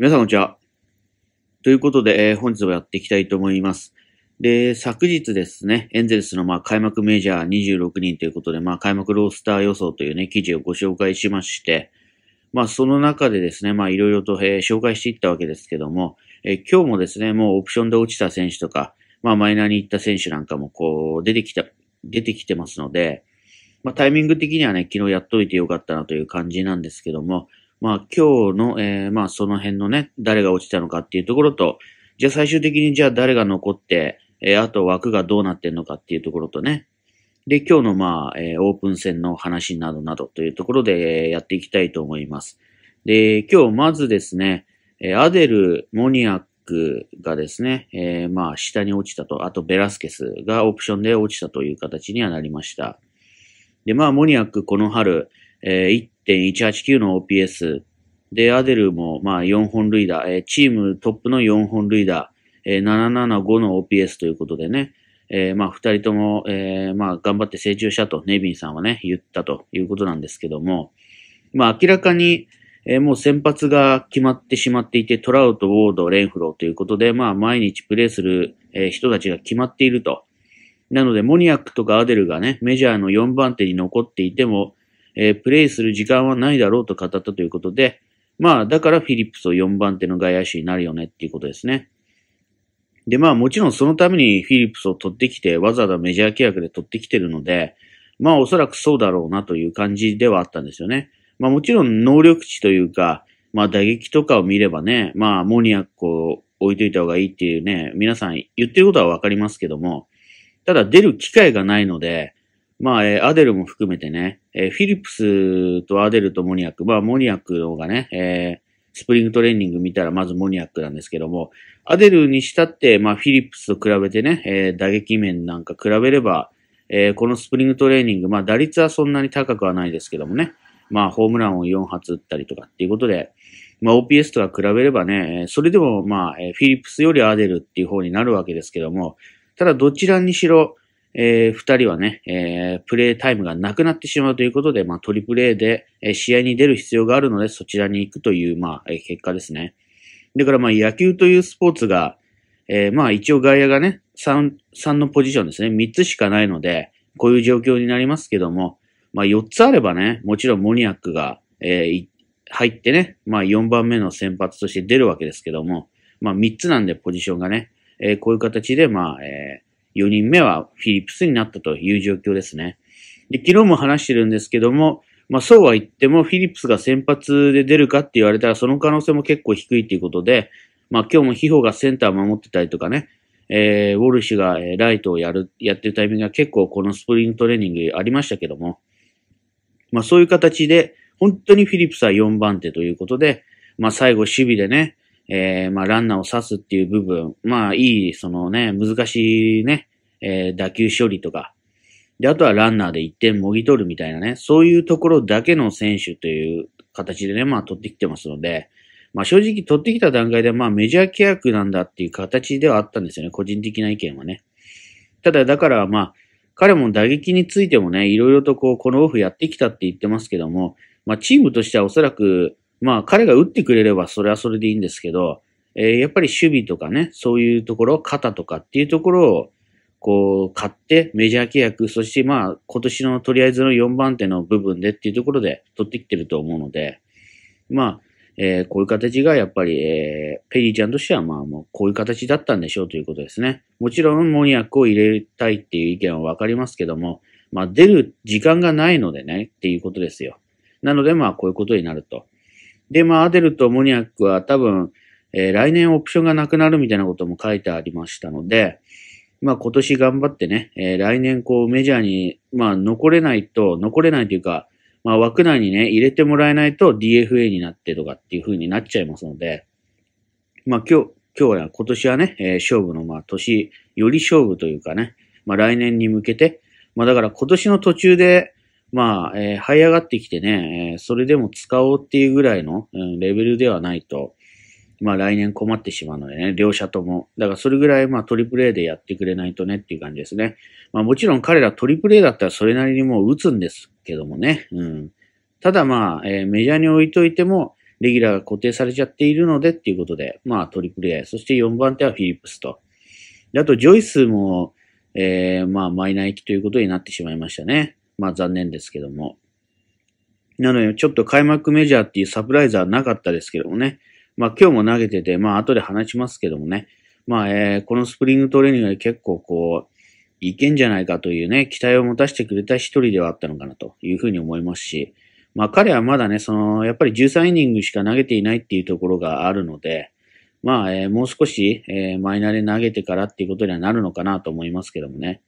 皆さんこんにちは。ということで、えー、本日もやっていきたいと思います。で、昨日ですね、エンゼルスのまあ開幕メジャー26人ということで、まあ開幕ロースター予想というね、記事をご紹介しまして、まあその中でですね、まあいろいろと、えー、紹介していったわけですけども、えー、今日もですね、もうオプションで落ちた選手とか、まあマイナーに行った選手なんかもこう出てきた、出てきてますので、まあ、タイミング的にはね、昨日やっといてよかったなという感じなんですけども、まあ今日の、えー、まあその辺のね、誰が落ちたのかっていうところと、じゃあ最終的にじゃあ誰が残って、えー、あと枠がどうなってんのかっていうところとね、で、今日のまあ、えー、オープン戦の話などなどというところでやっていきたいと思います。で、今日まずですね、えアデル、モニアックがですね、えー、まあ下に落ちたと、あとベラスケスがオプションで落ちたという形にはなりました。で、まあモニアックこの春、えー、1.189の OPS。で、アデルも、まあ、4本塁打、えー、チームトップの4本塁打、えー、775の OPS ということでね、えー、まあ、二人とも、えー、まあ、頑張って成長したと、ネビンさんはね、言ったということなんですけども、まあ、明らかに、えー、もう先発が決まってしまっていて、トラウト、ウォード、レンフローということで、まあ、毎日プレーする、えー、人たちが決まっていると。なので、モニアックとかアデルがね、メジャーの4番手に残っていても、えー、プレイする時間はないだろうと語ったということで、まあ、だからフィリップスを4番手の外野手になるよねっていうことですね。で、まあ、もちろんそのためにフィリップスを取ってきて、わざわざメジャー契約で取ってきてるので、まあ、おそらくそうだろうなという感じではあったんですよね。まあ、もちろん能力値というか、まあ、打撃とかを見ればね、まあ、モニアックを置いといた方がいいっていうね、皆さん言ってることはわかりますけども、ただ出る機会がないので、まあ、えー、アデルも含めてね、えフィリップスとアデルとモニアック、まあ、モニアックの方がね、えスプリングトレーニング見たらまずモニアックなんですけども、アデルにしたって、まあ、フィリップスと比べてね、え打撃面なんか比べれば、えこのスプリングトレーニング、まあ、打率はそんなに高くはないですけどもね、まあ、ホームランを4発打ったりとかっていうことで、まあ、OPS とは比べればね、それでもまあ、フィリップスよりアデルっていう方になるわけですけども、ただどちらにしろ、えー、2人はね、えー、プレータイムがなくなってしまうということで、まあ、トリプレ A で、えー、試合に出る必要があるので、そちらに行くという、まあ、えー、結果ですね。だから、まあ、野球というスポーツが、えー、まあ、一応外野がね、3、3のポジションですね、3つしかないので、こういう状況になりますけども、まあ、4つあればね、もちろんモニアックが、えー、入ってね、まあ、4番目の先発として出るわけですけども、まあ、3つなんで、ポジションがね、えー、こういう形で、まあ、えー4人目はフィリップスになったという状況ですね。で、昨日も話してるんですけども、まあそうは言ってもフィリップスが先発で出るかって言われたらその可能性も結構低いということで、まあ今日もヒホがセンター守ってたりとかね、えー、ウォルシュがライトをやる、やってるタイミングが結構このスプリントレーニングありましたけども、まあそういう形で、本当にフィリップスは4番手ということで、まあ最後守備でね、えー、まあ、ランナーを刺すっていう部分、まあ、いい、そのね、難しいね、えー、打球処理とか、で、あとはランナーで1点もぎ取るみたいなね、そういうところだけの選手という形でね、まあ、取ってきてますので、まあ、正直取ってきた段階で、まあ、メジャー契約なんだっていう形ではあったんですよね、個人的な意見はね。ただ、だから、まあ、彼も打撃についてもね、いろいろとこう、このオフやってきたって言ってますけども、まあ、チームとしてはおそらく、まあ彼が打ってくれればそれはそれでいいんですけど、えー、やっぱり守備とかね、そういうところ、肩とかっていうところを、こう、買って、メジャー契約、そしてまあ、今年のとりあえずの4番手の部分でっていうところで取ってきてると思うので、まあ、えー、こういう形がやっぱり、えー、ペリーちゃんとしてはまあもうこういう形だったんでしょうということですね。もちろんモニアックを入れたいっていう意見はわかりますけども、まあ出る時間がないのでねっていうことですよ。なのでまあこういうことになると。で、まあ、アデルとモニアックは多分、えー、来年オプションがなくなるみたいなことも書いてありましたので、まあ、今年頑張ってね、えー、来年こうメジャーに、まあ、残れないと、残れないというか、まあ、枠内にね、入れてもらえないと DFA になってとかっていう風になっちゃいますので、まあ、今日、今日は今年はね、えー、勝負の、まあ、年、より勝負というかね、まあ、来年に向けて、まあ、だから今年の途中で、まあ、えー、這い上がってきてね、えそれでも使おうっていうぐらいの、うん、レベルではないと、まあ来年困ってしまうのでね、両者とも。だからそれぐらいまあトリプレイでやってくれないとねっていう感じですね。まあもちろん彼らトリプレイだったらそれなりにもう打つんですけどもね。うん。ただまあ、えー、メジャーに置いといても、レギュラーが固定されちゃっているのでっていうことで、まあトリプレイ。そして4番手はフィリップスと。であとジョイスも、えー、まあマイナー行きということになってしまいましたね。まあ残念ですけども。なので、ちょっと開幕メジャーっていうサプライズはなかったですけどもね。まあ今日も投げてて、まあ後で話しますけどもね。まあ、えー、このスプリングトレーニングで結構こう、いけんじゃないかというね、期待を持たせてくれた一人ではあったのかなというふうに思いますし、まあ彼はまだね、その、やっぱり13イニングしか投げていないっていうところがあるので、まあ、えー、もう少し、えー、マイナーで投げてからっていうことにはなるのかなと思いますけどもね。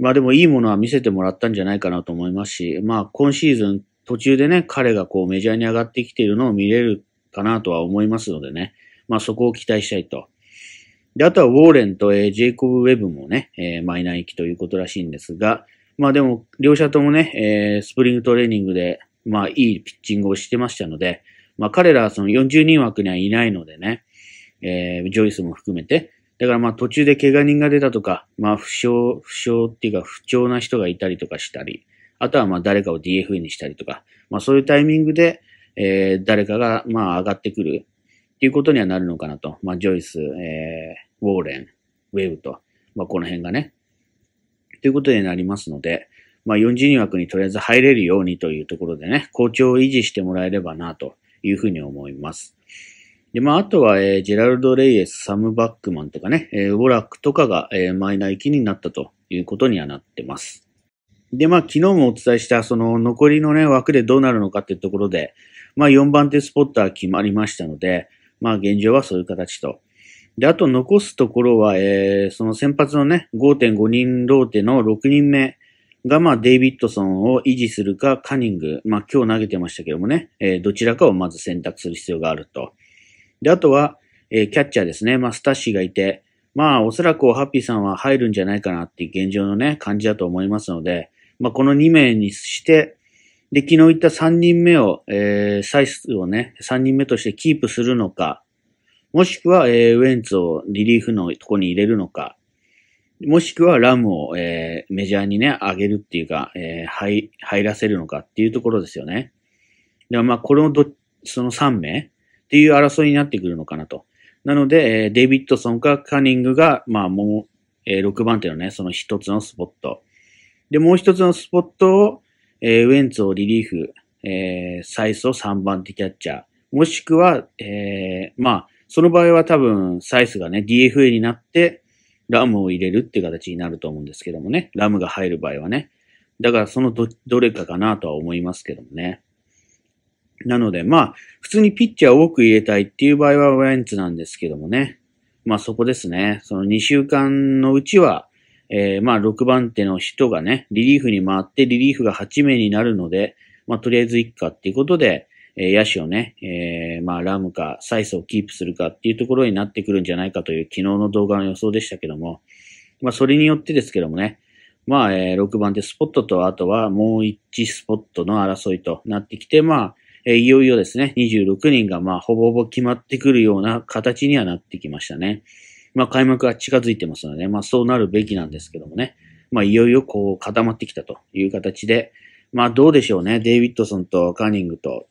まあでもいいものは見せてもらったんじゃないかなと思いますし、まあ今シーズン途中でね、彼がこうメジャーに上がってきているのを見れるかなとは思いますのでね、まあそこを期待したいと。で、あとはウォーレンと、えー、ジェイコブ・ウェブもね、えー、マイナー行きということらしいんですが、まあでも、両者ともね、えー、スプリングトレーニングで、まあいいピッチングをしてましたので、まあ彼らはその40人枠にはいないのでね、えー、ジョイスも含めて、だからまあ途中で怪我人が出たとか、まあ負傷、不傷っていうか不調な人がいたりとかしたり、あとはまあ誰かを DFA にしたりとか、まあそういうタイミングで、えー、誰かがまあ上がってくるっていうことにはなるのかなと。まあジョイス、えー、ウォーレン、ウェブと、まあこの辺がね、ということになりますので、まあ40人枠にとりあえず入れるようにというところでね、好調を維持してもらえればなというふうに思います。で、まあ、あとは、えー、ジェラルド・レイエス、サム・バックマンとかね、えー、ウォラックとかが、えー、マイナー行きになったということにはなってます。で、まあ、昨日もお伝えした、その残りのね、枠でどうなるのかっていうところで、まあ、4番手スポッター決まりましたので、まあ、現状はそういう形と。で、あと残すところは、えー、その先発のね、5.5人ローテの6人目が、まあ、デイビッドソンを維持するか、カニング、まあ、今日投げてましたけどもね、えー、どちらかをまず選択する必要があると。で、あとは、えー、キャッチャーですね。まあ、スタッシーがいて、まあ、おそらくハッピーさんは入るんじゃないかなっていう現状のね、感じだと思いますので、まあ、この2名にして、で、昨日言った3人目を、えー、サイスをね、3人目としてキープするのか、もしくは、えー、ウェンツをリリーフのとこに入れるのか、もしくはラムを、えー、メジャーにね、上げるっていうか、えー、入、入らせるのかっていうところですよね。ではまあ、これをど、その3名っていう争いになってくるのかなと。なので、えデイビッドソンかカニングが、まあもう、え6番手のね、その一つのスポット。で、もう一つのスポットを、えウェンツをリリーフ、えー、サイスを3番手キャッチャー。もしくは、えー、まあ、その場合は多分、サイスがね、DFA になって、ラムを入れるって形になると思うんですけどもね。ラムが入る場合はね。だからそのど、どれかかなとは思いますけどもね。なので、まあ、普通にピッチャーを多く入れたいっていう場合はウェンツなんですけどもね。まあそこですね。その2週間のうちは、えー、まあ6番手の人がね、リリーフに回ってリリーフが8名になるので、まあとりあえず行くかっていうことで、えー、野手をね、えー、まあラムかサイスをキープするかっていうところになってくるんじゃないかという昨日の動画の予想でしたけども、まあそれによってですけどもね、まあ、えー、6番手スポットと、あとはもう1スポットの争いとなってきて、まあ、えいよいよですね、26人がまあ、ほぼほぼ決まってくるような形にはなってきましたね。まあ、開幕が近づいてますので、まあ、そうなるべきなんですけどもね。まあ、いよいよこう固まってきたという形で、まあ、どうでしょうね。デイビッドソンとカーニングと。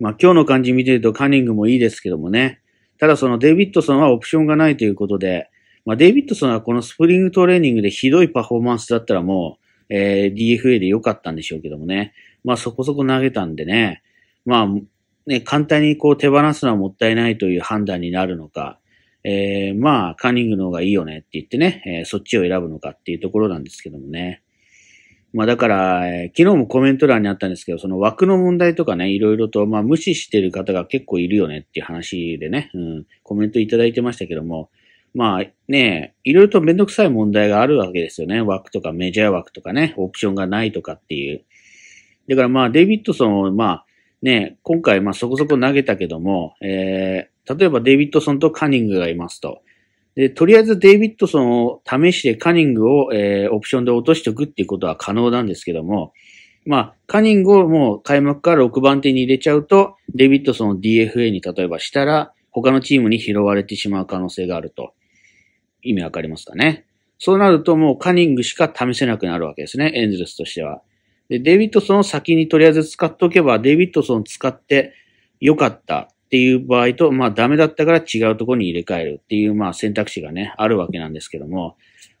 まあ、今日の感じ見てるとカーニングもいいですけどもね。ただそのデイビッドソンはオプションがないということで、まあ、デイビッドソンはこのスプリングトレーニングでひどいパフォーマンスだったらもう、えー、DFA で良かったんでしょうけどもね。まあそこそこ投げたんでね、まあね、簡単にこう手放すのはもったいないという判断になるのか、えー、まあカーニングの方がいいよねって言ってね、えー、そっちを選ぶのかっていうところなんですけどもね。まあだから、えー、昨日もコメント欄にあったんですけど、その枠の問題とかね、いろいろと、まあ無視してる方が結構いるよねっていう話でね、うん、コメントいただいてましたけども、まあね、いろいろとめんどくさい問題があるわけですよね。枠とかメジャー枠とかね、オプションがないとかっていう。だからまあ、デイビッドソンをまあ、ね、今回まあそこそこ投げたけども、えー、例えばデイビッドソンとカニングがいますと。で、とりあえずデイビッドソンを試してカニングを、えー、オプションで落としておくっていうことは可能なんですけども、まあ、カニングをもう開幕から6番手に入れちゃうと、デイビッドソンを DFA に例えばしたら、他のチームに拾われてしまう可能性があると。意味わかりますかね。そうなるともうカニングしか試せなくなるわけですね、エンゼルスとしては。で、デイビッドソンを先にとりあえず使っておけば、デイビッドソン使って良かったっていう場合と、まあダメだったから違うところに入れ替えるっていう、まあ選択肢がね、あるわけなんですけども、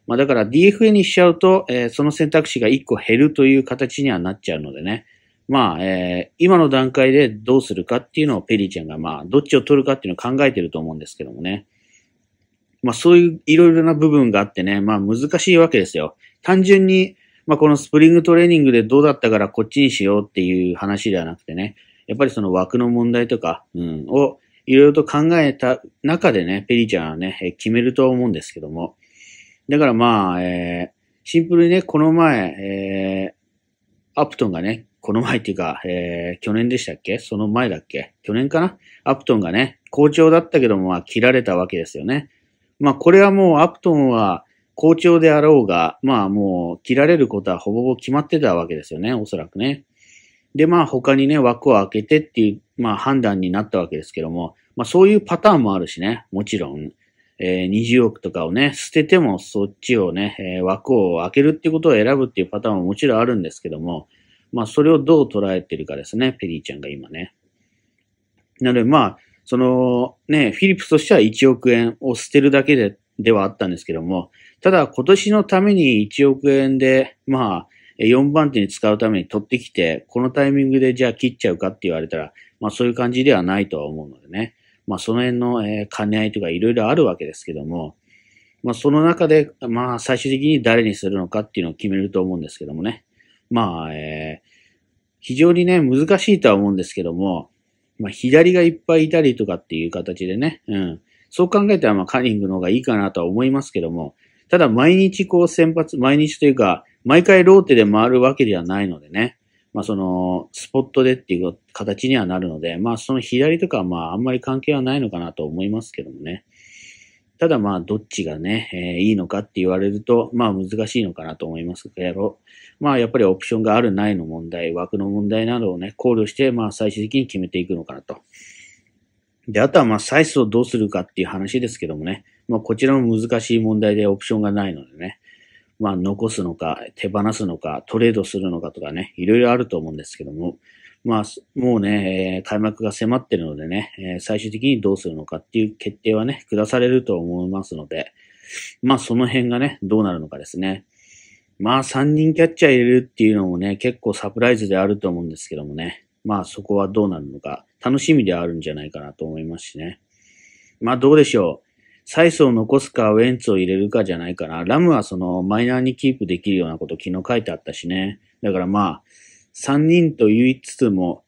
まあだから DFA にしちゃうと、えー、その選択肢が1個減るという形にはなっちゃうのでね、まあ、えー、今の段階でどうするかっていうのをペリーちゃんが、まあ、どっちを取るかっていうのを考えてると思うんですけどもね。まあ、そういういろいろな部分があってね、まあ、難しいわけですよ。単純に、まあ、このスプリングトレーニングでどうだったからこっちにしようっていう話ではなくてね、やっぱりその枠の問題とか、うん、をいろいろと考えた中でね、ペリちゃんはね、決めると思うんですけども。だからまあ、えー、シンプルにね、この前、えー、アプトンがね、この前っていうか、えー、去年でしたっけその前だっけ去年かなアプトンがね、好調だったけども、まあ、切られたわけですよね。まあ、これはもうアプトンは、好調であろうが、まあもう切られることはほぼほぼ決まってたわけですよね、おそらくね。で、まあ他にね、枠を開けてっていう、まあ判断になったわけですけども、まあそういうパターンもあるしね、もちろん、えー、20億とかをね、捨ててもそっちをね、えー、枠を開けるっていうことを選ぶっていうパターンももちろんあるんですけども、まあそれをどう捉えてるかですね、ペリーちゃんが今ね。なのでまあ、そのね、フィリップスとしては1億円を捨てるだけでではあったんですけども、ただ今年のために1億円で、まあ、4番手に使うために取ってきて、このタイミングでじゃあ切っちゃうかって言われたら、まあそういう感じではないとは思うのでね。まあその辺の、え兼ね合いとかいろいろあるわけですけども、まあその中で、まあ最終的に誰にするのかっていうのを決めると思うんですけどもね。まあ、えー、非常にね、難しいとは思うんですけども、まあ左がいっぱいいたりとかっていう形でね、うん。そう考えたらまあカーリングの方がいいかなとは思いますけども、ただ毎日こう先発、毎日というか、毎回ローテで回るわけではないのでね、まあその、スポットでっていう形にはなるので、まあその左とかはまああんまり関係はないのかなと思いますけどもね。ただまあどっちがね、えー、いいのかって言われると、まあ難しいのかなと思いますけど、まあやっぱりオプションがあるないの問題、枠の問題などをね、考慮して、まあ最終的に決めていくのかなと。で、あとはまあサイズをどうするかっていう話ですけどもね。まあこちらも難しい問題でオプションがないのでね。まあ残すのか、手放すのか、トレードするのかとかね、いろいろあると思うんですけども。まあもうね、開幕が迫ってるのでね、最終的にどうするのかっていう決定はね、下されると思いますので。まあその辺がね、どうなるのかですね。まあ3人キャッチャー入れるっていうのもね、結構サプライズであると思うんですけどもね。まあそこはどうなるのか。楽しみではあるんじゃないかなと思いますしね。まあどうでしょう。サイスを残すか、ウェンツを入れるかじゃないかな。ラムはそのマイナーにキープできるようなこと昨日書いてあったしね。だからまあ、3人と言いつつも、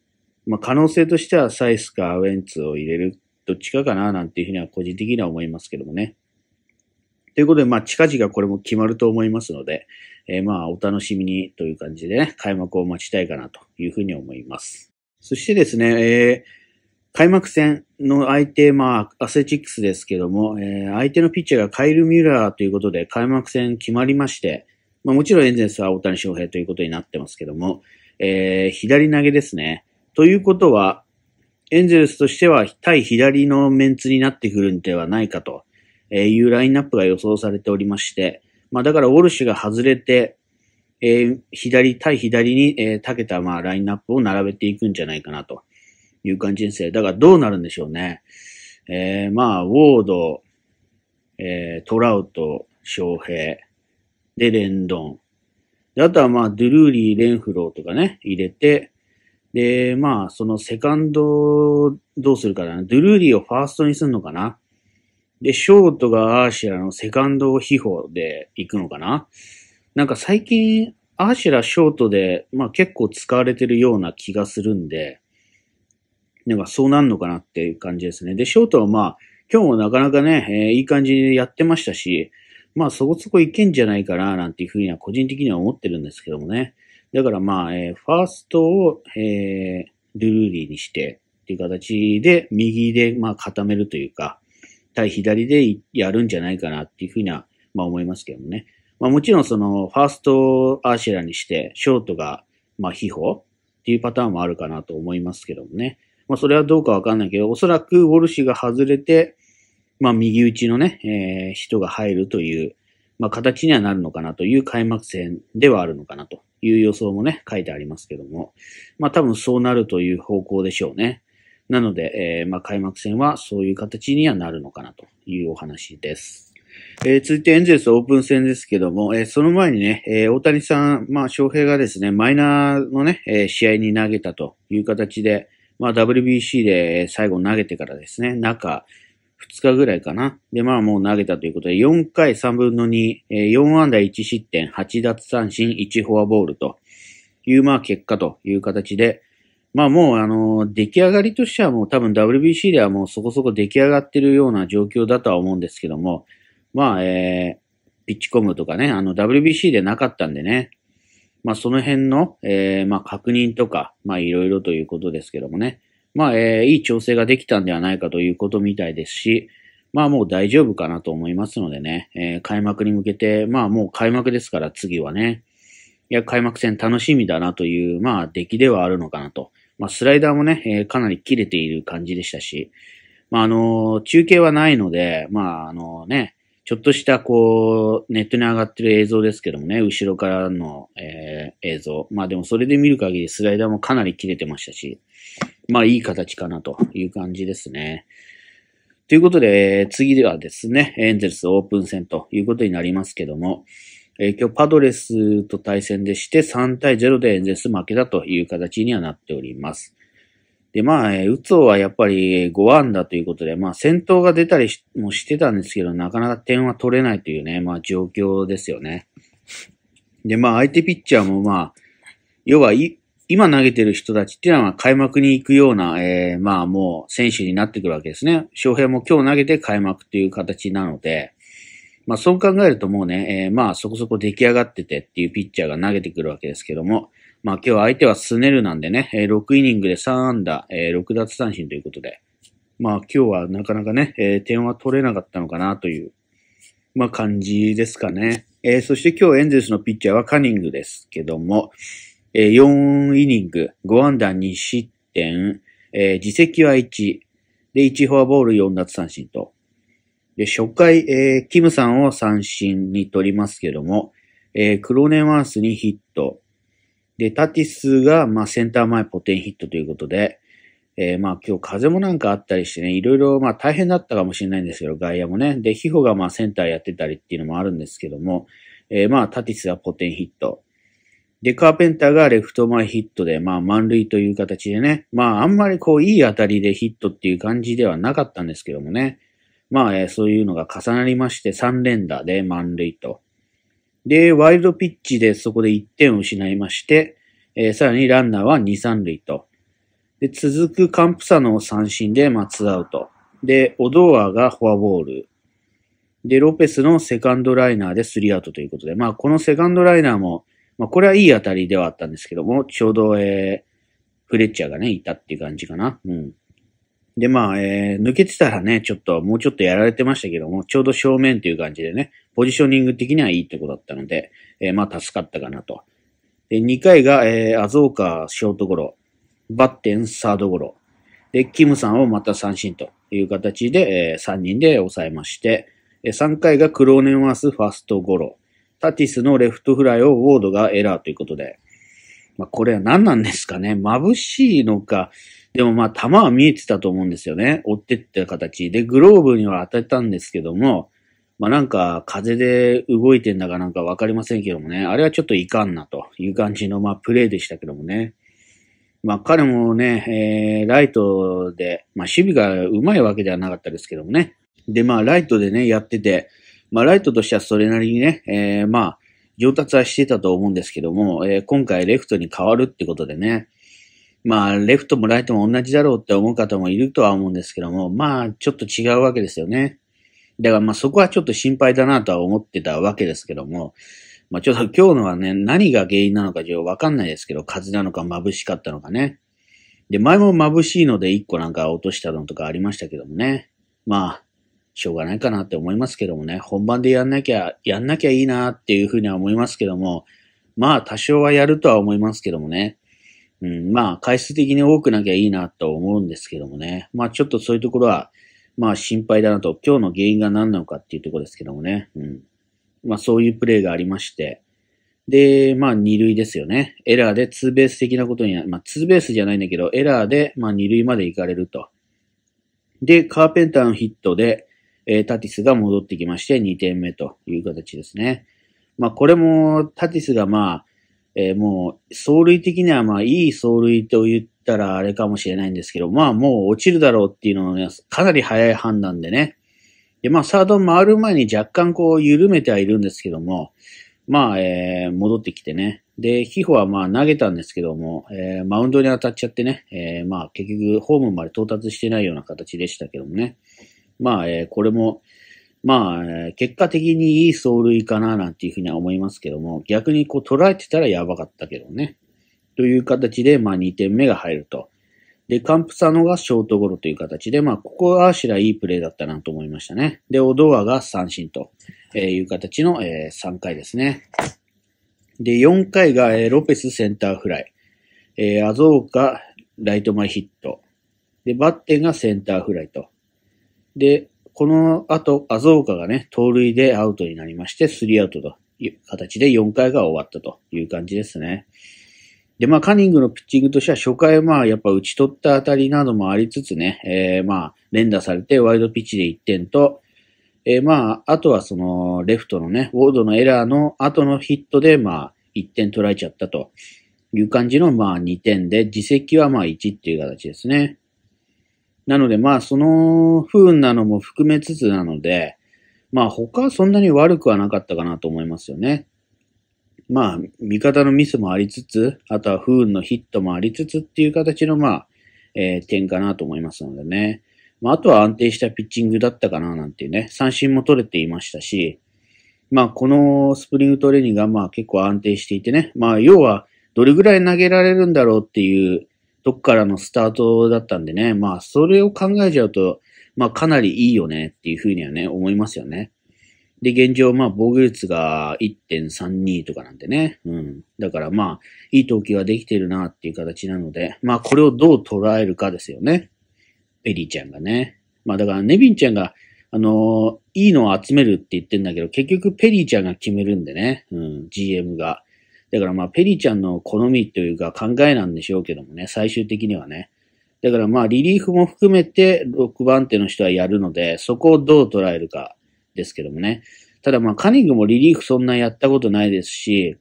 まあ可能性としてはサイスかウェンツを入れる、どっちかかななんていうふうには個人的には思いますけどもね。ということで、まあ、近々これも決まると思いますので、えー、まあ、お楽しみにという感じでね、開幕を待ちたいかなというふうに思います。そしてですね、えー、開幕戦の相手、まあ、アスレチックスですけども、えー、相手のピッチャーがカイル・ミュラーということで、開幕戦決まりまして、まあ、もちろんエンゼルスは大谷翔平ということになってますけども、えー、左投げですね。ということは、エンゼルスとしては対左のメンツになってくるんではないかというラインナップが予想されておりまして、まあだからウォルシュが外れて、えー、左、対左に、えー、たけた、まあ、ラインナップを並べていくんじゃないかな、という感じですね。だからどうなるんでしょうね。えー、まあ、ウォード、えー、トラウト、翔平、で、レンドン。で、あとはまあ、ドゥルーリー、レンフローとかね、入れて、で、まあ、そのセカンド、どうするかな。ドゥルーリーをファーストにすんのかな。で、ショートがアーシアのセカンドを秘宝で行くのかな。なんか最近、アーシュラショートで、まあ結構使われてるような気がするんで、なんかそうなんのかなっていう感じですね。で、ショートはまあ、今日もなかなかね、えー、いい感じでやってましたし、まあそこそこいけんじゃないかな、なんていうふうには個人的には思ってるんですけどもね。だからまあ、えー、ファーストを、えー、ルルーリーにして、っていう形で、右でまあ固めるというか、対左でやるんじゃないかなっていうふうは、まあ思いますけどもね。まあもちろんその、ファーストアーシェラにして、ショートが、まあ、ヒホっていうパターンもあるかなと思いますけどもね。まあそれはどうかわかんないけど、おそらくウォルシュが外れて、まあ右打ちのね、えー、人が入るという、まあ形にはなるのかなという開幕戦ではあるのかなという予想もね、書いてありますけども、まあ多分そうなるという方向でしょうね。なので、えー、まあ開幕戦はそういう形にはなるのかなというお話です。えー、続いてエンゼルスオープン戦ですけども、えー、その前にね、えー、大谷さん、まあ、翔平がですね、マイナーのね、え試合に投げたという形で、まあ、WBC で最後投げてからですね、中2日ぐらいかな。で、まあもう投げたということで、4回3分の2、えー、4安打1失点、8奪三振、1フォアボールという、まあ結果という形で、まあもうあの、出来上がりとしてはもう多分 WBC ではもうそこそこ出来上がってるような状況だとは思うんですけども、まあ、えー、ピッチコムとかね、あの WBC でなかったんでね、まあその辺の、えー、まあ確認とか、まあいろいろということですけどもね、まあ、えー、いい調整ができたんではないかということみたいですし、まあもう大丈夫かなと思いますのでね、えー、開幕に向けて、まあもう開幕ですから次はね、いや、開幕戦楽しみだなという、まあ出来ではあるのかなと。まあスライダーもね、えー、かなり切れている感じでしたし、まああのー、中継はないので、まああのね、ちょっとしたこう、ネットに上がってる映像ですけどもね、後ろからの、えー、映像。まあでもそれで見る限りスライダーもかなり切れてましたし、まあいい形かなという感じですね。ということで、次ではですね、エンゼルスオープン戦ということになりますけども、えー、今日パドレスと対戦でして3対0でエンゼルス負けたという形にはなっております。で、まあ、えー、ウツオはやっぱり5安打ということで、まあ、戦闘が出たりもしてたんですけど、なかなか点は取れないというね、まあ、状況ですよね。で、まあ、相手ピッチャーもまあ、要は、今投げてる人たちっていうのは開幕に行くような、えー、まあもう選手になってくるわけですね。翔平も今日投げて開幕という形なので、まあそう考えるともうね、えー、まあそこそこ出来上がっててっていうピッチャーが投げてくるわけですけども、まあ今日相手はスネルなんでね、えー、6イニングで3安打、えー、6奪三振ということで、まあ今日はなかなかね、えー、点は取れなかったのかなという、まあ感じですかね。えー、そして今日エンゼルスのピッチャーはカニングですけども、えー、4イニング、5安打2失点、えー、自責は1、で、1フォアボール4奪三振と。で、初回、えー、キムさんを三振に取りますけども、えー、クローネンワースにヒット、で、タティスが、まあ、センター前ポテンヒットということで、えー、まあ、今日風もなんかあったりしてね、いろいろ、まあ、大変だったかもしれないんですけど、外野もね。で、ヒホが、まあ、センターやってたりっていうのもあるんですけども、えー、まあ、タティスがポテンヒット。で、カーペンターがレフト前ヒットで、まあ、満塁という形でね。まあ、あんまりこう、いい当たりでヒットっていう感じではなかったんですけどもね。まあ、えー、そういうのが重なりまして、3連打で満塁と。で、ワイルドピッチでそこで1点を失いまして、えー、さらにランナーは2、3塁と。で、続くカンプサの三振で、まあ、ツアウト。で、オドアがフォアボール。で、ロペスのセカンドライナーでスリーアウトということで、まあ、このセカンドライナーも、まあ、これはいい当たりではあったんですけども、ちょうど、えー、フレッチャーがね、いたっていう感じかな。うん。で、まあ、えー、抜けてたらね、ちょっと、もうちょっとやられてましたけども、ちょうど正面という感じでね、ポジショニング的にはいいってことだったので、えー、まあ、助かったかなと。で、2回が、えー、アゾーカーショートゴロ、バッテンサードゴロ、で、キムさんをまた三振という形で、えー、3人で抑えまして、3回がクローネンワースファーストゴロ、タティスのレフトフライをウォードがエラーということで、まあ、これは何なんですかね眩しいのか、でもまあ、球は見えてたと思うんですよね。追ってった形。で、グローブには当てたんですけども、まあなんか、風で動いてんだかなんかわかりませんけどもね、あれはちょっといかんなという感じのまあ、プレーでしたけどもね。まあ彼もね、えー、ライトで、まあ守備が上手いわけではなかったですけどもね。で、まあライトでね、やってて、まあライトとしてはそれなりにね、えー、まあ、上達はしてたと思うんですけども、えー、今回レフトに変わるってことでね、まあ、レフトもライトも同じだろうって思う方もいるとは思うんですけども、まあ、ちょっと違うわけですよね。だからまあそこはちょっと心配だなとは思ってたわけですけども、まあちょっと今日のはね、何が原因なのかちょっとわかんないですけど、風なのか眩しかったのかね。で、前も眩しいので一個なんか落としたのとかありましたけどもね。まあ、しょうがないかなって思いますけどもね、本番でやんなきゃ、やんなきゃいいなっていうふうには思いますけども、まあ多少はやるとは思いますけどもね。うん、まあ、回数的に多くなきゃいいなと思うんですけどもね。まあ、ちょっとそういうところは、まあ、心配だなと、今日の原因が何なのかっていうところですけどもね。うん。まあ、そういうプレーがありまして。で、まあ、二塁ですよね。エラーでツーベース的なことになる。まあ、ツーベースじゃないんだけど、エラーで、まあ、二塁まで行かれると。で、カーペンターのヒットで、えー、タティスが戻ってきまして、2点目という形ですね。まあ、これも、タティスがまあ、えー、もう、走塁的にはまあ、いい走塁と言ったらあれかもしれないんですけど、まあ、もう落ちるだろうっていうのは、かなり早い判断でね。で、まあ、サード回る前に若干こう、緩めてはいるんですけども、まあ、えー、戻ってきてね。で、ヒホはまあ投げたんですけども、えー、マウンドに当たっちゃってね、えー、まあ結局ホームまで到達してないような形でしたけどもね。まあ、えー、これも、まあ、結果的にいい走塁かななんていうふうには思いますけども、逆にこう捉えてたらやばかったけどね。という形で、まあ2点目が入ると。で、カンプサノがショートゴロという形で、まあ、ここはアーシラいいプレーだったなと思いましたね。で、オドアが三振という形の、え3回ですね。で、4回が、えロペスセンターフライ。えー、アゾーカライト前ヒット。で、バッテンがセンターフライと。で、この後、アゾーカがね、盗塁でアウトになりまして、スリーアウトという形で4回が終わったという感じですね。で、まあ、カニングのピッチングとしては、初回、まあ、やっぱ打ち取った当たりなどもありつつね、えー、まあ、連打されて、ワイドピッチで1点と、えー、まあ、あとはその、レフトのね、ウォードのエラーの後のヒットで、まあ、1点取られちゃったという感じの、まあ、2点で、自責はまあ、1っていう形ですね。なのでまあその不運なのも含めつつなので、まあ他はそんなに悪くはなかったかなと思いますよね。まあ味方のミスもありつつ、あとは不運のヒットもありつつっていう形のまあ、えー、点かなと思いますのでね。まああとは安定したピッチングだったかななんていうね、三振も取れていましたし、まあこのスプリングトレーニングがまあ結構安定していてね、まあ要はどれぐらい投げられるんだろうっていうとこからのスタートだったんでね、まあ、それを考えちゃうと、まあ、かなりいいよねっていうふうにはね、思いますよね。で、現状、まあ、防御率が1.32とかなんでね。うん。だから、まあ、いい投球ができてるなっていう形なので、まあ、これをどう捉えるかですよね。ペリーちゃんがね。まあ、だから、ネビンちゃんが、あのー、いいのを集めるって言ってんだけど、結局ペリーちゃんが決めるんでね。うん、GM が。だからまあ、ペリちゃんの好みというか考えなんでしょうけどもね、最終的にはね。だからまあ、リリーフも含めて6番手の人はやるので、そこをどう捉えるかですけどもね。ただまあ、カニングもリリーフそんなやったことないですし、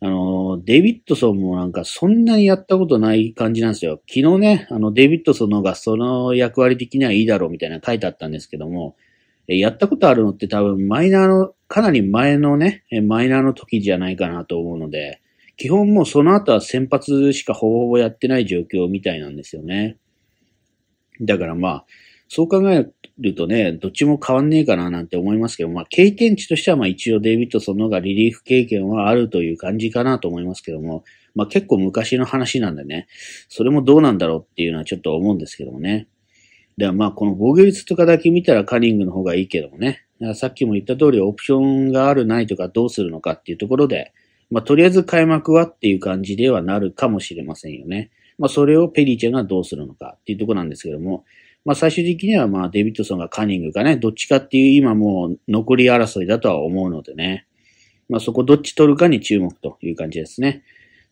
あの、デビッドソンもなんかそんなにやったことない感じなんですよ。昨日ね、あの、デビッドソンの方がその役割的にはいいだろうみたいな書いてあったんですけども、やったことあるのって多分マイナーの、かなり前のね、マイナーの時じゃないかなと思うので、基本もうその後は先発しかほぼほぼやってない状況みたいなんですよね。だからまあ、そう考えるとね、どっちも変わんねえかななんて思いますけど、まあ経験値としてはまあ一応デイビッドソンの方がリリーフ経験はあるという感じかなと思いますけども、まあ結構昔の話なんでね、それもどうなんだろうっていうのはちょっと思うんですけどもね。ではまあこの防御率とかだけ見たらカリングの方がいいけどもね。さっきも言った通りオプションがあるないとかどうするのかっていうところで、まあとりあえず開幕はっていう感じではなるかもしれませんよね。まあそれをペリーちゃんがどうするのかっていうところなんですけども、まあ最終的にはまあデビッドソンがカニングかね、どっちかっていう今もう残り争いだとは思うのでね。まあそこどっち取るかに注目という感じですね。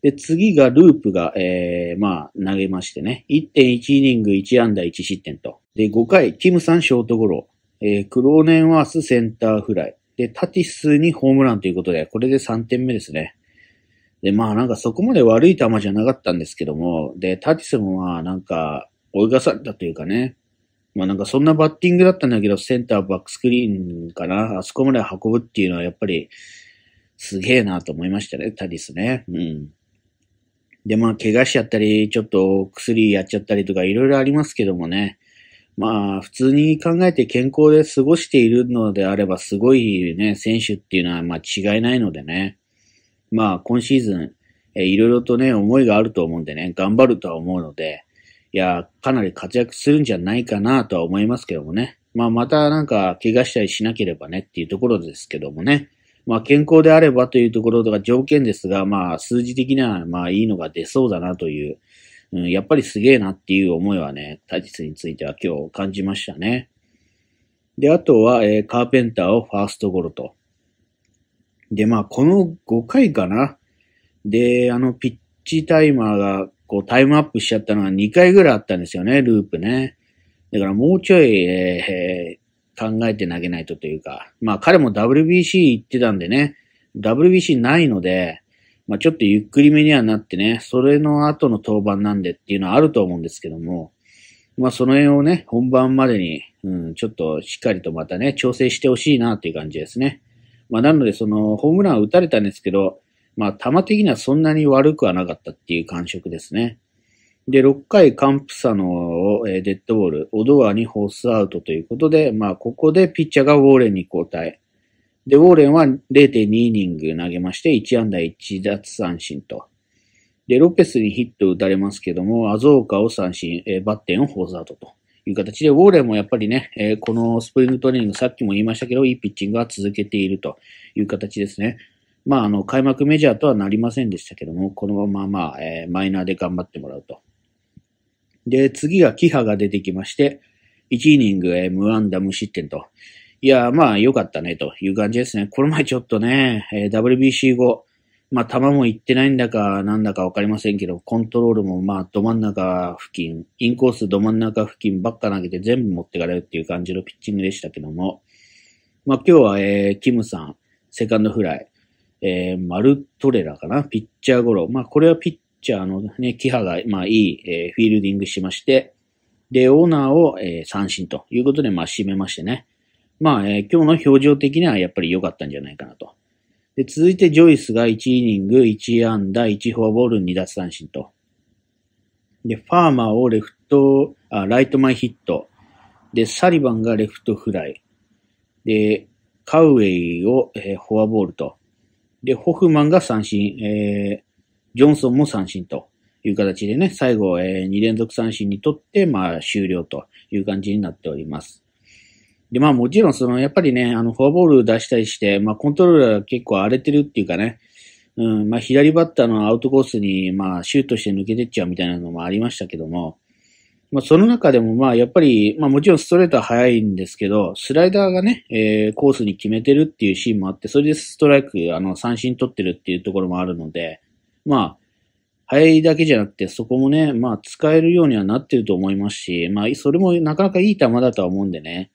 で、次がループが、えー、まあ、投げましてね。1.1イニング1安打1失点と。で、5回、キムさんショートゴロ。えー、クローネンワースセンターフライ。で、タティスにホームランということで、これで3点目ですね。で、まあなんかそこまで悪い球じゃなかったんですけども、で、タティスもまあなんか追い出されたというかね、まあなんかそんなバッティングだったんだけど、センターバックスクリーンかな、あそこまで運ぶっていうのはやっぱりすげえなと思いましたね、タディスね。うん。で、まあ、怪我しちゃったり、ちょっと薬やっちゃったりとか、いろいろありますけどもね。まあ、普通に考えて健康で過ごしているのであれば、すごいね、選手っていうのは、まあ、違いないのでね。まあ、今シーズン、え、いろいろとね、思いがあると思うんでね、頑張るとは思うので、いや、かなり活躍するんじゃないかなとは思いますけどもね。まあ、またなんか、怪我したりしなければねっていうところですけどもね。まあ、健康であればというところとか条件ですが、まあ、数字的には、まあ、いいのが出そうだなという、うん、やっぱりすげえなっていう思いはね、タジスについては今日感じましたね。で、あとは、えー、カーペンターをファーストゴロと。で、まあ、この5回かな。で、あの、ピッチタイマーが、こう、タイムアップしちゃったのが2回ぐらいあったんですよね、ループね。だからもうちょい、えー、考えて投げないとというか、まあ彼も WBC 行ってたんでね、WBC ないので、まあちょっとゆっくりめにはなってね、それの後の登板なんでっていうのはあると思うんですけども、まあその辺をね、本番までに、うん、ちょっとしっかりとまたね、調整してほしいなっていう感じですね。まあなのでそのホームラン打たれたんですけど、まあ球的にはそんなに悪くはなかったっていう感触ですね。で、6回カンプサの、えー、デッドボール、オドアにホースアウトということで、まあ、ここでピッチャーがウォーレンに交代。で、ウォーレンは0.2イニング投げまして、1安打1奪三振と。で、ロペスにヒット打たれますけども、アゾーカを三振、えー、バッテンをホースアウトという形で、ウォーレンもやっぱりね、えー、このスプリングトレーニング、さっきも言いましたけど、いいピッチングは続けているという形ですね。まあ、あの、開幕メジャーとはなりませんでしたけども、このまま、まあ、えー、マイナーで頑張ってもらうと。で、次がキハが出てきまして、1イニングへ無安打無失点と。いや、まあ良かったねという感じですね。この前ちょっとね、えー、WBC 後、まあ球もいってないんだかなんだかわかりませんけど、コントロールもまあど真ん中付近、インコースど真ん中付近ばっか投げて全部持ってかれるっていう感じのピッチングでしたけども、まあ今日は、えー、キムさん、セカンドフライ、えー、マルトレラかな、ピッチャーゴロ。まあこれはピッじゃあ、あのね、キハが、まあ、いい、えー、フィールディングしまして、で、オーナーを、えー、三振ということで、まあ、締めましてね。まあ、えー、今日の表情的にはやっぱり良かったんじゃないかなと。で、続いてジョイスが1イニング、1安打、1フォアボール、2奪三振と。で、ファーマーをレフト、あ、ライト前ヒット。で、サリバンがレフトフライ。で、カウエイを、えー、フォアボールと。で、ホフマンが三振、えー、ジョンソンも三振という形でね、最後、えー、2連続三振にとって、まあ、終了という感じになっております。で、まあもちろんその、やっぱりね、あの、フォアボール出したりして、まあコントロールが結構荒れてるっていうかね、うん、まあ左バッターのアウトコースに、まあシュートして抜けてっちゃうみたいなのもありましたけども、まあその中でもまあやっぱり、まあもちろんストレートは速いんですけど、スライダーがね、えー、コースに決めてるっていうシーンもあって、それでストライク、あの、三振取ってるっていうところもあるので、まあ、早いだけじゃなくて、そこもね、まあ、使えるようにはなってると思いますし、まあ、それもなかなかいい球だとは思うんでね。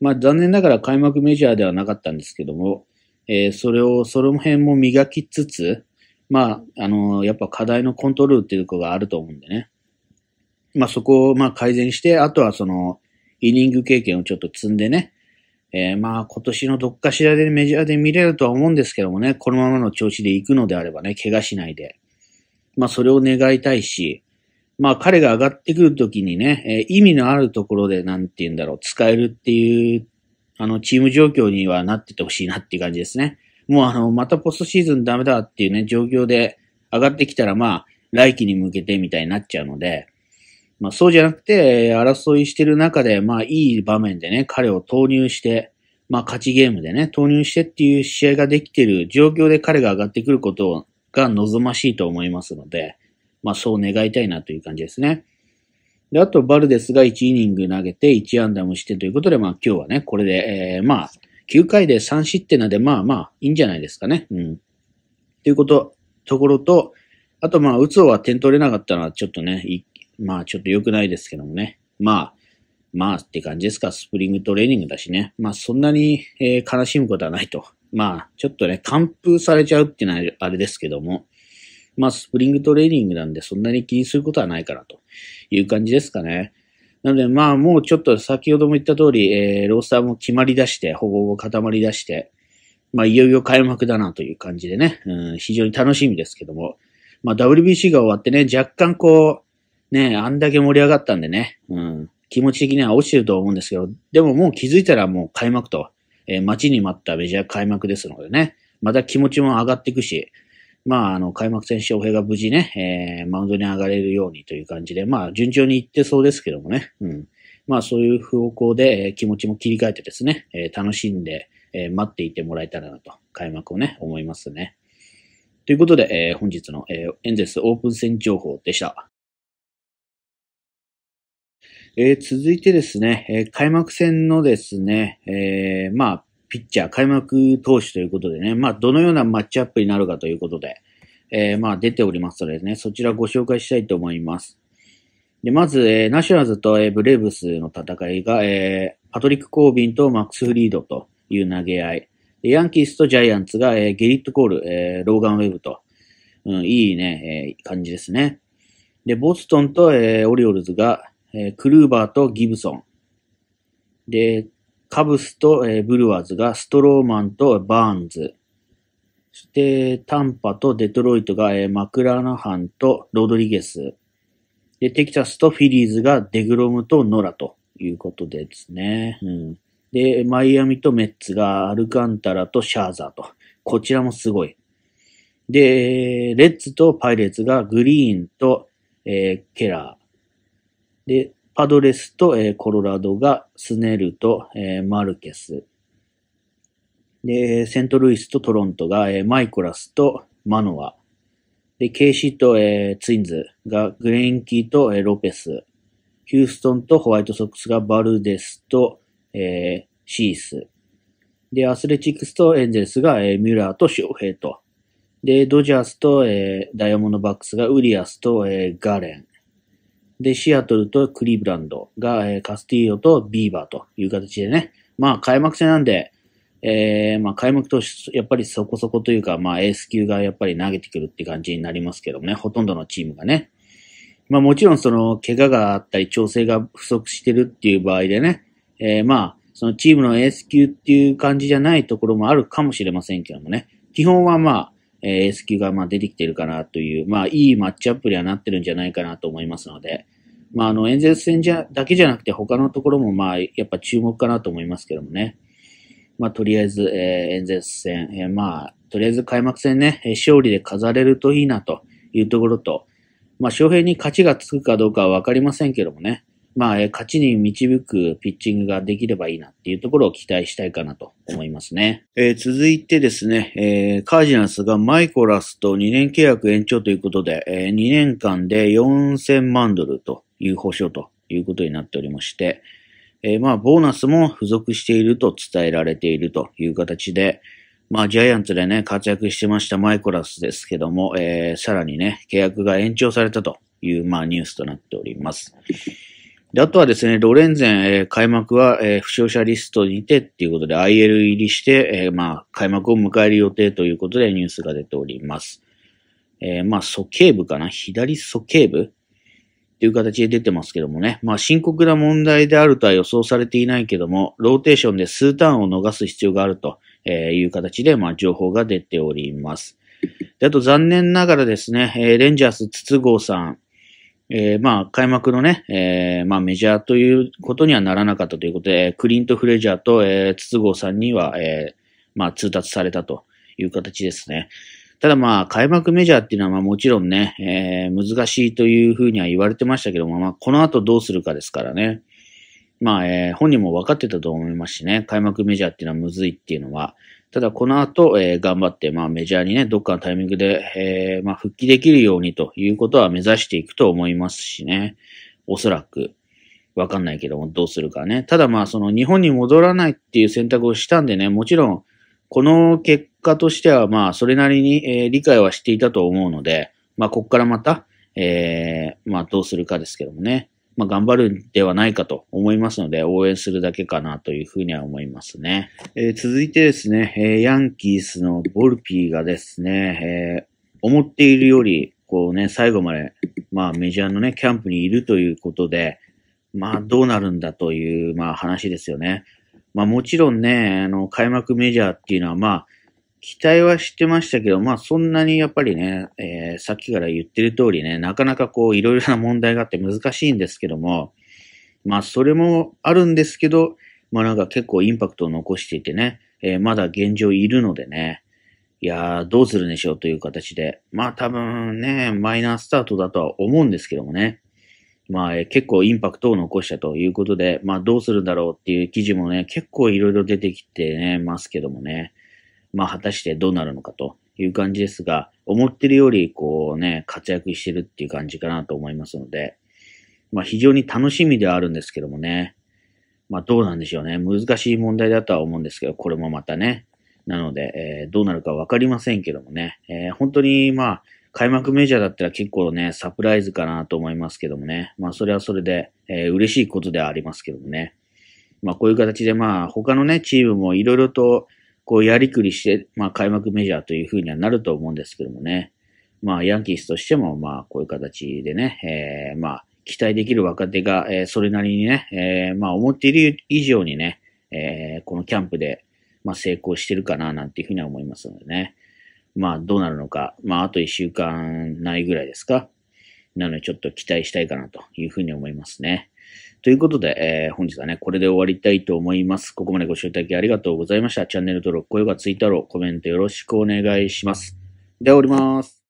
まあ、残念ながら開幕メジャーではなかったんですけども、えー、それを、その辺も磨きつつ、まあ、あのー、やっぱ課題のコントロールっていうとこがあると思うんでね。まあ、そこを、まあ、改善して、あとはその、イニング経験をちょっと積んでね、えー、まあ今年のどっかしらでメジャーで見れるとは思うんですけどもね、このままの調子で行くのであればね、怪我しないで。まあそれを願いたいし、まあ彼が上がってくるときにね、えー、意味のあるところでなんて言うんだろう、使えるっていう、あのチーム状況にはなっててほしいなっていう感じですね。もうあの、またポストシーズンダメだっていうね、状況で上がってきたらまあ来季に向けてみたいになっちゃうので、まあ、そうじゃなくて、争いしてる中で、まあ、いい場面でね、彼を投入して、まあ、勝ちゲームでね、投入してっていう試合ができてる状況で彼が上がってくることが望ましいと思いますので、まあ、そう願いたいなという感じですね。で、あと、バルデスが1イニング投げて、1アンダム失点ということで、まあ、今日はね、これで、えー、まあ、9回で3失点なんで、まあまあ、いいんじゃないですかね。うん。ということ、ところと、あと、まあ、打つ方は点取れなかったのは、ちょっとね、まあちょっと良くないですけどもね。まあ、まあって感じですか。スプリングトレーニングだしね。まあそんなに、えー、悲しむことはないと。まあちょっとね、完封されちゃうっていうのはあれですけども。まあスプリングトレーニングなんでそんなに気にすることはないかなという感じですかね。なのでまあもうちょっと先ほども言った通り、えー、ロースターも決まり出して、保護を固まり出して、まあいよいよ開幕だなという感じでね、うん、非常に楽しみですけども。まあ WBC が終わってね、若干こう、ね、あんだけ盛り上がったんでね、うん、気持ち的には落ちてると思うんですけど、でももう気づいたらもう開幕と、えー、待ちに待ったメジャー開幕ですのでね、また気持ちも上がっていくし、まあ、あの、開幕戦、翔平が無事ね、えー、マウンドに上がれるようにという感じで、まあ、順調にいってそうですけどもね、うん。まあ、そういう方向で、えー、気持ちも切り替えてですね、えー、楽しんで、えー、待っていてもらえたらなと、開幕をね、思いますね。ということで、えー、本日の、えー、エンゼルスオープン戦情報でした。えー、続いてですね、えー、開幕戦のですね、えー、まあ、ピッチャー、開幕投手ということでね、まあ、どのようなマッチアップになるかということで、えまあ、出ておりますのでね、そちらご紹介したいと思います。で、まず、えナショナルズと、えブレーブスの戦いが、えパトリック・コービンとマックス・フリードという投げ合い。でヤンキースとジャイアンツが、えゲリット・コール、えローガン・ウェブと、うん、いいね、え感じですね。で、ボストンと、えオリオールズが、えー、クルーバーとギブソン。で、カブスと、えー、ブルワーズがストローマンとバーンズ。そして、タンパとデトロイトが、えー、マクラナハンとロドリゲス。で、テキサスとフィリーズがデグロムとノラということでですね。うん、で、マイアミとメッツがアルカンタラとシャーザーと。こちらもすごい。で、レッツとパイレーツがグリーンと、えー、ケラー。で、パドレスと、えー、コロラドがスネルと、えー、マルケス。で、セントルイスとトロントが、えー、マイコラスとマノア。で、ケイシーと、えー、ツインズがグレインキーと、えー、ロペス。ヒューストンとホワイトソックスがバルデスと、えー、シース。で、アスレチックスとエンゼルスが、えー、ミュラーとショウヘイと。で、ドジャースと、えー、ダイヤモンドバックスがウリアスと、えー、ガレン。で、シアトルとクリーブランドが、えー、カスティーヨとビーバーという形でね、まあ開幕戦なんで、えー、まあ開幕とやっぱりそこそこというか、まあエース級がやっぱり投げてくるって感じになりますけどもね、ほとんどのチームがね。まあもちろんその怪我があったり調整が不足してるっていう場合でね、えー、まあそのチームのエース級っていう感じじゃないところもあるかもしれませんけどもね、基本はまあ、えー、エース級がまあ出てきてるかなという、まあいいマッチアップにはなってるんじゃないかなと思いますので、まあ、あの、エンゼルス戦じゃだけじゃなくて、他のところも、まあ、やっぱ注目かなと思いますけどもね。まあ、とりあえず、えー、エンゼルス戦、えー、まあ、とりあえず開幕戦ね、勝利で飾れるといいなというところと、まあ、翔平に勝ちがつくかどうかはわかりませんけどもね、まあ、えー、勝ちに導くピッチングができればいいなっていうところを期待したいかなと思いますね。えー、続いてですね、えー、カージナスがマイコラスと2年契約延長ということで、えー、2年間で4000万ドルという保証ということになっておりまして、えー、まあ、ボーナスも付属していると伝えられているという形で、まあ、ジャイアンツでね、活躍してましたマイコラスですけども、えー、さらにね、契約が延長されたという、まあ、ニュースとなっております。で、あとはですね、ロレンゼン、えー、開幕は、えー、負傷者リストにてっていうことで IL 入りして、えー、まあ、開幕を迎える予定ということでニュースが出ております。えまあ、素径部かな左鼠径部という形で出てますけどもね。まあ深刻な問題であるとは予想されていないけども、ローテーションで数ターンを逃す必要があるという形で、まあ情報が出ております。で、あと残念ながらですね、レンジャース筒香さん、えー、まあ、開幕のね、えー、まあ、メジャーということにはならなかったということで、クリント・フレジャーと、え筒香さんには、えー、まあ、通達されたという形ですね。ただまあ、開幕メジャーっていうのはまあもちろんね、えー、難しいというふうには言われてましたけども、まあ、この後どうするかですからね。まあ、えー、本人も分かってたと思いますしね、開幕メジャーっていうのはむずいっていうのは、ただこの後、えー、頑張って、まあメジャーにね、どっかのタイミングで、えー、まあ復帰できるようにということは目指していくと思いますしね、おそらく。わかんないけども、どうするかね。ただまあ、その日本に戻らないっていう選択をしたんでね、もちろん、この結家としては、まあ、それなりに、えー、理解はしていたと思うので、まあ、ここからまた、えー、まあ、どうするかですけどもね、まあ、頑張るんではないかと思いますので、応援するだけかなというふうには思いますね。えー、続いてですね、えー、ヤンキースのボルピーがですね、えー、思っているより、こうね、最後まで、まあ、メジャーのね、キャンプにいるということで、まあ、どうなるんだという、まあ、話ですよね。まあ、もちろんね、あの、開幕メジャーっていうのは、まあ、期待はしてましたけど、まあそんなにやっぱりね、えー、さっきから言ってる通りね、なかなかこういろいろな問題があって難しいんですけども、まあそれもあるんですけど、まあなんか結構インパクトを残していてね、えー、まだ現状いるのでね、いやーどうするんでしょうという形で、まあ多分ね、マイナースタートだとは思うんですけどもね、まあ、えー、結構インパクトを残したということで、まあどうするんだろうっていう記事もね、結構いろいろ出てきてね、ますけどもね、まあ果たしてどうなるのかという感じですが、思ってるよりこうね、活躍してるっていう感じかなと思いますので、まあ非常に楽しみではあるんですけどもね、まあどうなんでしょうね。難しい問題だとは思うんですけど、これもまたね。なので、えー、どうなるかわかりませんけどもね、えー、本当にまあ、開幕メジャーだったら結構ね、サプライズかなと思いますけどもね。まあ、それはそれで、えー、嬉しいことではありますけどもね。まあ、こういう形でまあ、他のね、チームもいろいろと、こうやりくりして、まあ開幕メジャーというふうにはなると思うんですけどもね。まあヤンキースとしても、まあこういう形でね、えー、まあ期待できる若手が、えー、それなりにね、えー、まあ思っている以上にね、えー、このキャンプで、まあ成功してるかななんていうふうには思いますのでね。まあどうなるのか、まああと一週間ないぐらいですか。なのでちょっと期待したいかなというふうに思いますね。ということで、えー、本日はね、これで終わりたいと思います。ここまでご視聴いただきありがとうございました。チャンネル登録、高評価、ツイッターロコメントよろしくお願いします。では、おります。